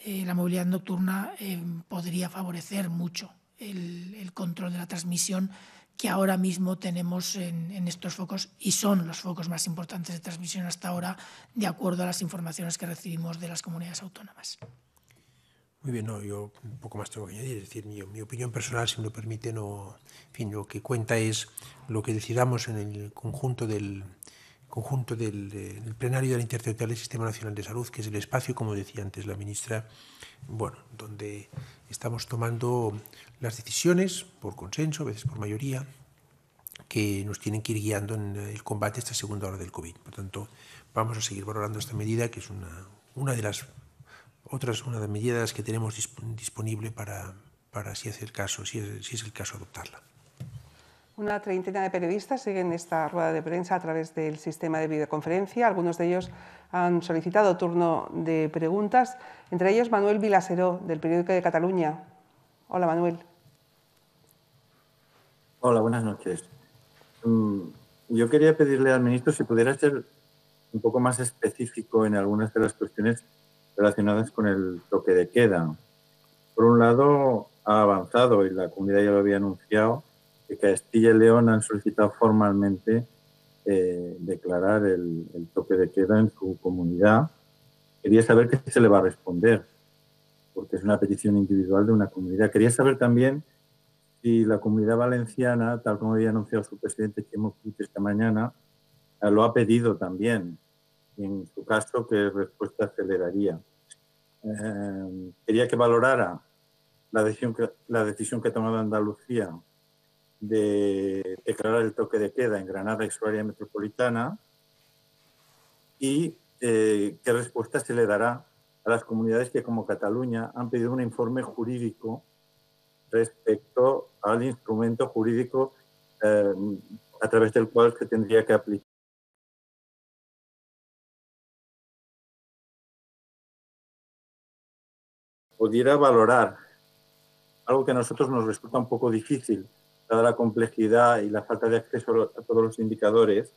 eh, la movilidad nocturna podría favorecer mucho el control de la transmisión que ahora mismo tenemos en, estos focos y son los focos más importantes de transmisión hasta ahora, de acuerdo a las informaciones que recibimos de las comunidades autónomas. Muy bien, no, yo un poco más tengo que añadir, es decir, mi, opinión personal, si me lo permite, no, fin, lo que cuenta es lo que decidamos en el conjunto del, conjunto del, plenario de la Interterritorial del Sistema Nacional de Salud, que es el espacio, como decía antes la ministra, bueno, donde estamos tomando las decisiones por consenso, a veces por mayoría, que nos tienen que ir guiando en el combate a esta segunda hora del COVID. Por tanto, vamos a seguir valorando esta medida, que es una, una de las otras una de las medidas que tenemos disponible para, para si caso, si es el caso adoptarla. Una treintena de periodistas siguen esta rueda de prensa a través del sistema de videoconferencia. Algunos de ellos han solicitado turno de preguntas, entre ellos Manuel Vilaseró, del periódico de Cataluña. Hola, Manuel. Hola, buenas noches. Mm, yo quería pedirle al ministro si pudiera ser un poco más específico en algunas de las cuestiones relacionadas con el toque de queda. Por un lado, ha avanzado y la comunidad ya lo había anunciado que Castilla y León han solicitado formalmente eh, declarar el, toque de queda en su comunidad. Quería saber qué se le va a responder, porque es una petición individual de una comunidad. Quería saber también si la comunidad valenciana, tal como había anunciado su presidente Chemo esta mañana, eh, lo ha pedido también. en su caso, qué respuesta aceleraría? Eh, quería que valorara la decisión que, la decisión que ha tomado Andalucía de declarar el toque de queda en Granada y su área metropolitana y eh, qué respuesta se le dará a las comunidades que, como Cataluña, han pedido un informe jurídico respecto al instrumento jurídico eh, a través del cual se tendría que aplicar. pudiera valorar algo que a nosotros nos resulta un poco difícil, dada la complejidad y la falta de acceso a todos los indicadores,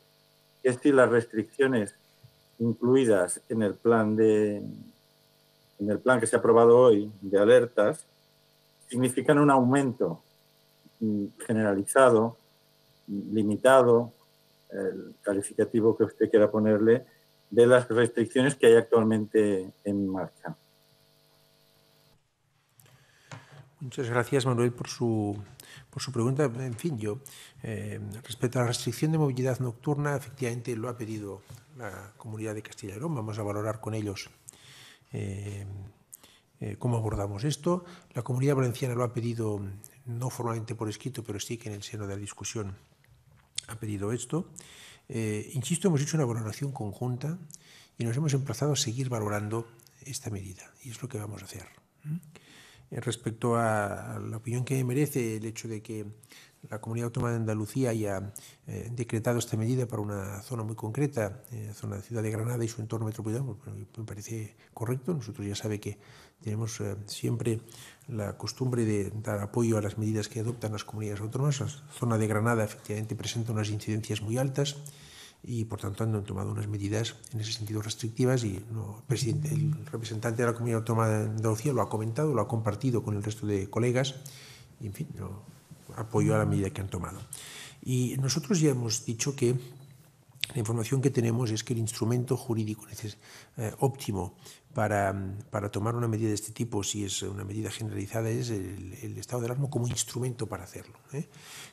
es si las restricciones incluidas en el plan de en el plan que se ha aprobado hoy de alertas significan un aumento mm, generalizado, mm, limitado, el calificativo que usted quiera ponerle, de las restricciones que hay actualmente en marcha. Muchas gracias, Manuel, por su, por su pregunta. En fin, yo, eh, respecto a la restricción de movilidad nocturna, efectivamente lo ha pedido la comunidad de Castilla y León. Vamos a valorar con ellos eh, eh, cómo abordamos esto. La comunidad valenciana lo ha pedido, no formalmente por escrito, pero sí que en el seno de la discusión ha pedido esto. insisto, hemos hecho una valoración conjunta y nos hemos emplazado a seguir valorando esta medida, y es lo que vamos a hacer. Eh, respecto a la opinión que merece el hecho de que la Comunidad Autónoma de Andalucía haya eh, decretado esta medida para una zona muy concreta, eh, zona de Ciudad de Granada y su entorno metropolitano, pues, me parece correcto. Nosotros ya sabe que tenemos eh, siempre la costumbre de dar apoyo a las medidas que adoptan las comunidades autónomas. La zona de Granada efectivamente presenta unas incidencias muy altas y por tanto han tomado unas medidas en ese sentido restrictivas y el, representante de la Comunidad Autónoma de Andalucía lo ha comentado, lo ha compartido con el resto de colegas y en fin, apoyo a la medida que han tomado. Y nosotros ya hemos dicho que la información que tenemos es que el instrumento jurídico eh, óptimo para, tomar una medida de este tipo, si es una medida generalizada, es el, estado de alarma como instrumento para hacerlo. ¿eh?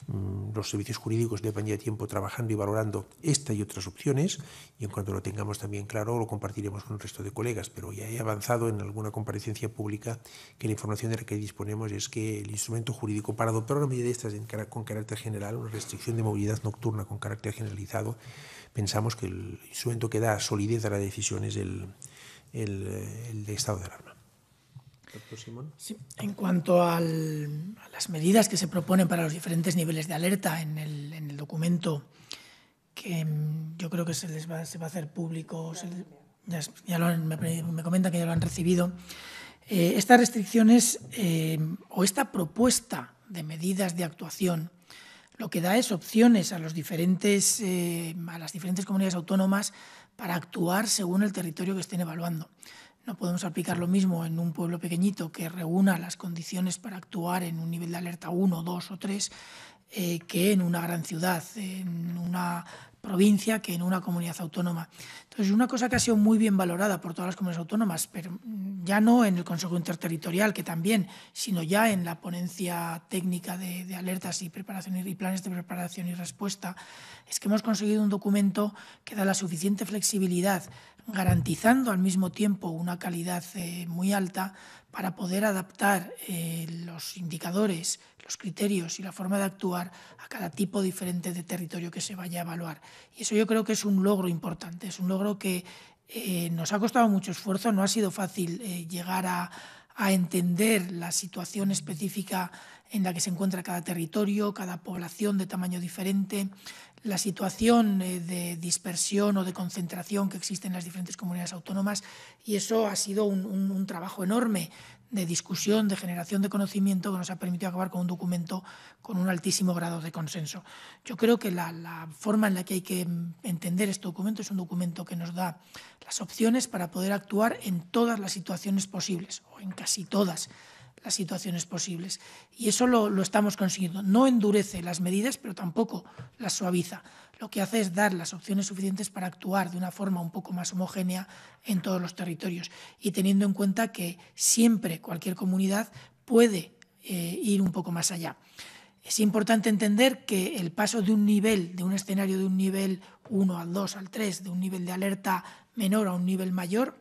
Mm, los servicios jurídicos llevan ya tiempo trabajando y valorando esta y otras opciones, y en cuanto lo tengamos también claro, lo compartiremos con el resto de colegas, pero ya he avanzado en alguna comparecencia pública que la información de la que disponemos es que el instrumento jurídico para adoptar una medida de estas en con carácter general, una restricción de movilidad nocturna con carácter generalizado, pensamos que el instrumento que da solidez a la decisión es el el, estado de alarma. Doctor Simón. En cuanto a las medidas que se proponen para los diferentes niveles de alerta en el, documento, que mm, yo creo que se les va, se va a hacer público, ya, me, comentan que ya lo han recibido. Eh, estas restricciones eh, o esta propuesta de medidas de actuación lo que da es opciones a, los diferentes, eh, a las diferentes comunidades autónomas para actuar según el territorio que estén evaluando. No podemos aplicar lo mismo en un pueblo pequeñito que reúna las condiciones para actuar en un nivel de alerta 1, 2 o 3 eh, que en una gran ciudad, en una provincia que en una comunidad autónoma. Entonces, una cosa que ha sido muy bien valorada por todas las comunidades autónomas, pero ya no en el Consejo Interterritorial, que también, sino ya en la ponencia técnica de, alertas y, preparación y planes de preparación y respuesta, es que hemos conseguido un documento que da la suficiente flexibilidad garantizando al mismo tiempo una calidad eh, muy alta para poder adaptar eh, los indicadores, los criterios y la forma de actuar a cada tipo diferente de territorio que se vaya a evaluar. Y eso yo creo que es un logro importante, es un logro que eh, nos ha costado mucho esfuerzo, no ha sido fácil llegar a entender la situación específica en la que se encuentra cada territorio, cada población de tamaño diferente, la situación eh, de dispersión o de concentración que existe en las diferentes comunidades autónomas y eso ha sido un, trabajo enorme de discusión, de generación de conocimiento que nos ha permitido acabar con un documento con un altísimo grado de consenso. Yo creo que la, forma en la que hay que entender este documento es un documento que nos da las opciones para poder actuar en todas las situaciones posibles o en casi todas las situaciones posibles. Y eso lo, estamos consiguiendo. No endurece las medidas, pero tampoco las suaviza. Lo que hace es dar las opciones suficientes para actuar de una forma un poco más homogénea en todos los territorios y teniendo en cuenta que siempre cualquier comunidad puede eh, ir un poco más allá. Es importante entender que el paso de un nivel, de un escenario de un nivel 1 al 2 al 3, de un nivel de alerta menor a un nivel mayor,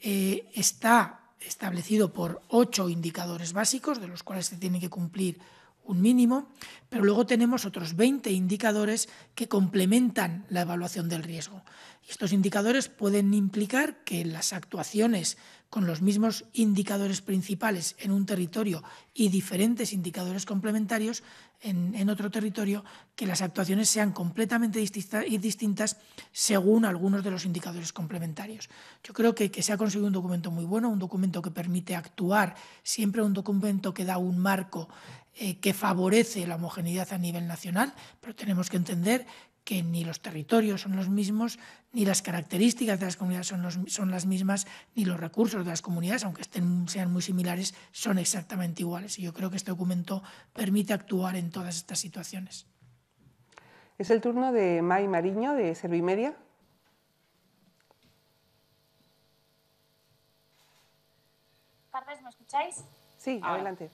eh, está establecido por ocho indicadores básicos, de los cuales se tiene que cumplir un mínimo, pero luego tenemos otros 20 indicadores que complementan la evaluación del riesgo. estos indicadores pueden implicar que las actuaciones con los mismos indicadores principales en un territorio y diferentes indicadores complementarios en, otro territorio, que las actuaciones sean completamente distintas, y distintas según algunos de los indicadores complementarios. Yo creo que se ha conseguido un documento muy bueno, un documento que permite actuar, siempre un documento que da un marco eh, que favorece la homogeneidad a nivel nacional, pero tenemos que entender que ni los territorios son los mismos, ni las características de las comunidades son, las mismas, ni los recursos de las comunidades, aunque estén, sean muy similares, son exactamente iguales. Y yo creo que este documento permite actuar en todas estas situaciones. Es el turno de May Mariño, de Servimedia. ¿me escucháis? Sí, adelante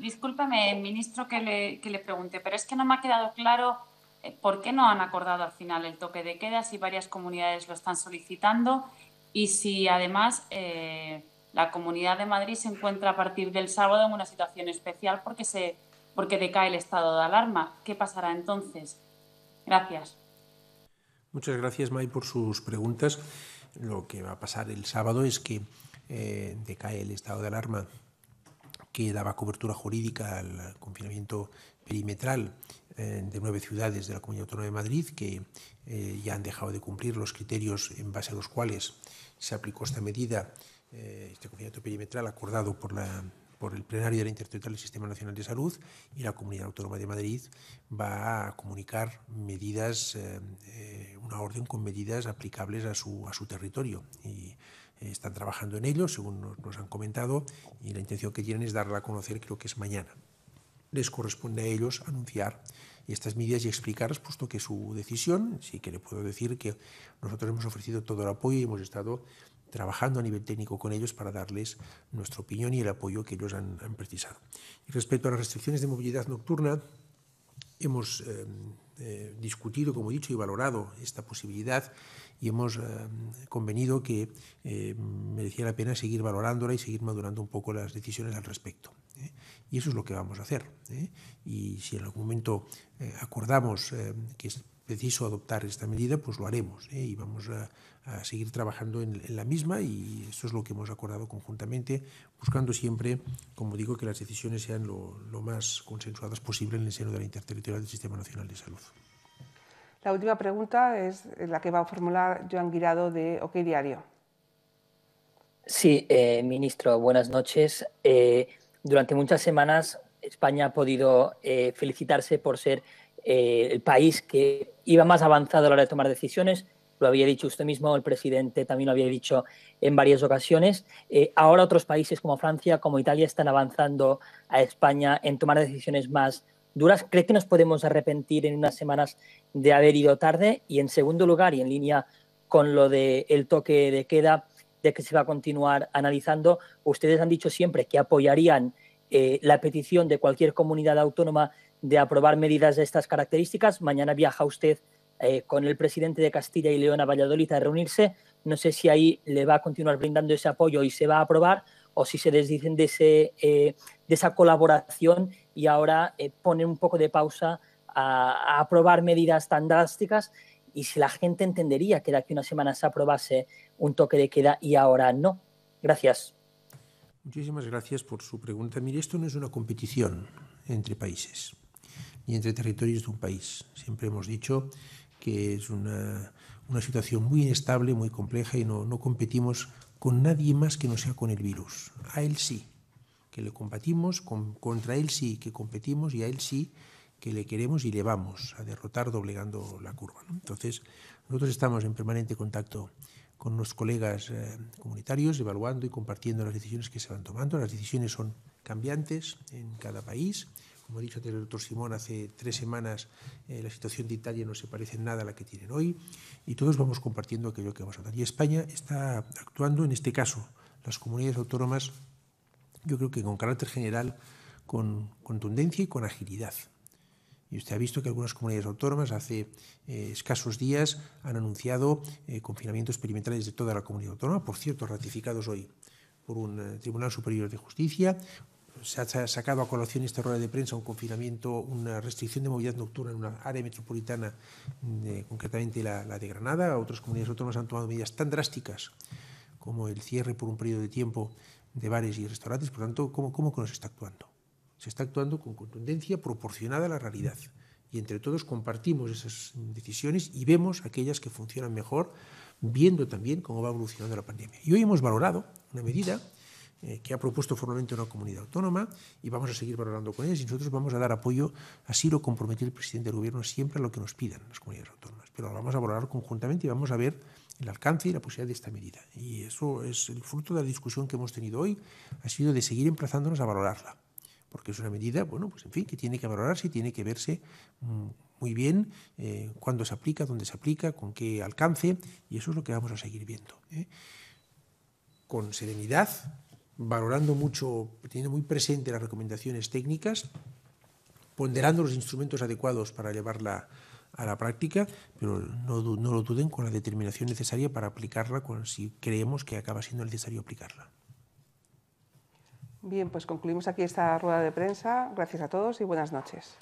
discúlpeme, ministro, que le, que le pregunte, pero es que no me ha quedado claro eh, por qué no han acordado al final el toque de queda, si varias comunidades lo están solicitando y si además eh, la Comunidad de Madrid se encuentra a partir del sábado en una situación especial porque, se, porque decae el estado de alarma. ¿Qué pasará entonces? Gracias. Muchas gracias, May, por sus preguntas. Lo que va a pasar el sábado es que eh, decae el estado de alarma que daba cobertura jurídica al confinamiento perimetral eh, de nueve ciudades de la Comunidad Autónoma de Madrid, que eh, ya han dejado de cumplir los criterios en base a los cuales se aplicó esta medida, eh, este confinamiento perimetral acordado por la por el plenario de la Interterritorial del Sistema Nacional de Salud y la Comunidad Autónoma de Madrid va a comunicar medidas, una orden con medidas aplicables a su, a su territorio. Y eh, están trabajando en ello, según nos, han comentado, y la intención que tienen es darla a conocer, creo que es mañana. Les corresponde a ellos anunciar estas medidas y explicarlas, puesto que su decisión, sí que le puedo decir que nosotros hemos ofrecido todo el apoyo y hemos estado trabajando a nivel técnico con ellos para darles nuestra opinión y el apoyo que ellos han, precisado. Y respecto a las restricciones de movilidad nocturna, hemos... Em, eh, discutido, como he dicho, y valorado esta posibilidad y hemos eh, convenido que eh, merecía la pena seguir valorándola y seguir madurando un poco las decisiones al respecto. Y eso es lo que vamos a hacer. Y si en algún momento acordamos que es preciso adoptar esta medida, pues lo haremos ¿eh? y vamos a, seguir trabajando en, la misma y esto es lo que hemos acordado conjuntamente, buscando siempre, como digo, que las decisiones sean lo, más consensuadas posible en el seno de la interterritorial del Sistema Nacional de Salud. La última pregunta es la que va a formular Joan Guirado de OK Diario. Sí, eh, ministro, buenas noches. Eh, durante muchas semanas España ha podido felicitarse por ser eh, el país que iba más avanzado a la hora de tomar decisiones. Lo había dicho usted mismo, el presidente también lo había dicho en varias ocasiones. Eh, ahora otros países como Francia, como Italia, están avanzando a España en tomar decisiones más duras. ¿Cree que nos podemos arrepentir en unas semanas de haber ido tarde? Y en segundo lugar, y en línea con lo del toque de queda, de que se va a continuar analizando, ustedes han dicho siempre que apoyarían eh, la petición de cualquier comunidad autónoma de aprobar medidas de estas características. Mañana viaja usted eh, con el presidente de Castilla y León a Valladolid a reunirse. No sé si ahí le va a continuar brindando ese apoyo y se va a aprobar o si se desdicen de, ese, eh, de esa colaboración y ahora eh, ponen un poco de pausa a, aprobar medidas tan drásticas y si la gente entendería que de aquí a una semana se aprobase un toque de queda y ahora no. Gracias. Muchísimas gracias por su pregunta. Mire, esto no es una competición entre países ni entre territorios de un país. Siempre hemos dicho que es una, una situación muy inestable, muy compleja y no, no competimos con nadie más que no sea con el virus. A él sí, que le combatimos, contra él sí que competimos y a él sí que le queremos y le vamos a derrotar doblegando la curva. Entonces, nosotros estamos en permanente contacto con los colegas eh, comunitarios, evaluando y compartiendo las decisiones que se van tomando. Las decisiones son cambiantes en cada país. Como ha dicho el doctor Simón hace tres semanas, eh, la situación de Italia no se parece en nada a la que tienen hoy y todos vamos compartiendo aquello que vamos a dar. Y España está actuando en este caso. Las comunidades autónomas, yo creo que con carácter general, con contundencia y con agilidad. Y usted ha visto que algunas comunidades autónomas hace eh, escasos días han anunciado eh, confinamientos experimentales de toda la comunidad autónoma, por cierto, ratificados hoy por un Tribunal Superior de Justicia, se ha sacado a colación esta rueda de prensa un confinamiento, una restricción de movilidad nocturna en una área metropolitana, mm, concretamente la, de Granada. Otras comunidades autónomas han tomado medidas tan drásticas como el cierre por un periodo de tiempo de bares y restaurantes. Por lo tanto, ¿cómo, cómo que nos está actuando? Se está actuando con contundencia proporcionada a la realidad. Y entre todos compartimos esas decisiones y vemos aquellas que funcionan mejor, viendo también cómo va evolucionando la pandemia. Y hoy hemos valorado una medida eh, que ha propuesto formalmente una comunidad autónoma y vamos a seguir valorando con ellas y nosotros vamos a dar apoyo, así lo comprometió el presidente del gobierno siempre a lo que nos pidan las comunidades autónomas, pero lo vamos a valorar conjuntamente y vamos a ver el alcance y la posibilidad de esta medida. Y eso es el fruto de la discusión que hemos tenido hoy, ha sido de seguir emplazándonos a valorarla, porque es una medida, bueno, pues en fin, que tiene que valorarse y tiene que verse mm, muy bien eh, cuándo se aplica, dónde se aplica, con qué alcance, y eso es lo que vamos a seguir viendo. ¿eh? Con serenidad, valorando mucho, teniendo muy presente las recomendaciones técnicas, ponderando los instrumentos adecuados para llevarla a la práctica, pero no, lo duden con la determinación necesaria para aplicarla si creemos que acaba siendo necesario aplicarla. Bien, pues concluimos aquí esta rueda de prensa. Gracias a todos y buenas noches.